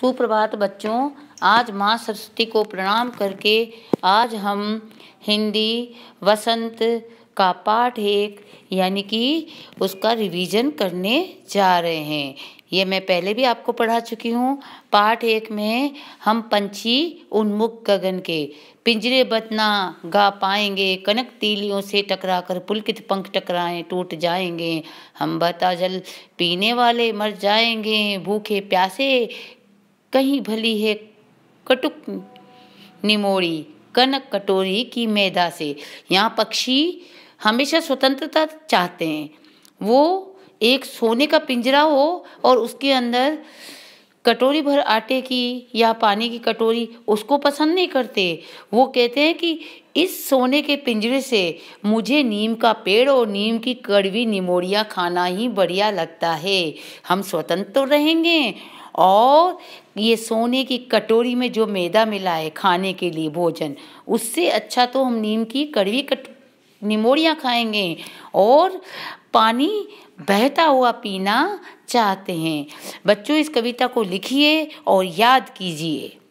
सुप्रभात बच्चों आज माँ सरस्वती को प्रणाम करके आज हम हिंदी वसंत का पाठ एक यानी कि उसका रिवीजन करने जा रहे हैं ये मैं पहले भी आपको पढ़ा चुकी हूँ पाठ एक में हम पंछी उन्मुख गगन के पिंजरे बतना गा पाएंगे कनक तीलियों से टकरा कर पुलकित पंख टकराएं टूट जाएंगे हम बता जल पीने वाले मर जाएंगे भूखे प्यासे कहीं भली है कटुक निमोड़ी कनक कटोरी की मैदा से यहाँ पक्षी हमेशा स्वतंत्रता चाहते हैं वो एक सोने का पिंजरा हो और उसके अंदर कटोरी भर आटे की या पानी की कटोरी उसको पसंद नहीं करते वो कहते हैं कि इस सोने के पिंजरे से मुझे नीम का पेड़ और नीम की कड़वी निमोड़ियाँ खाना ही बढ़िया लगता है हम स्वतंत्र तो रहेंगे और ये सोने की कटोरी में जो मैदा मिला है खाने के लिए भोजन उससे अच्छा तो हम नीम की कड़वी कट निमोड़ियाँ खाएंगे और पानी बहता हुआ पीना चाहते हैं बच्चों इस कविता को लिखिए और याद कीजिए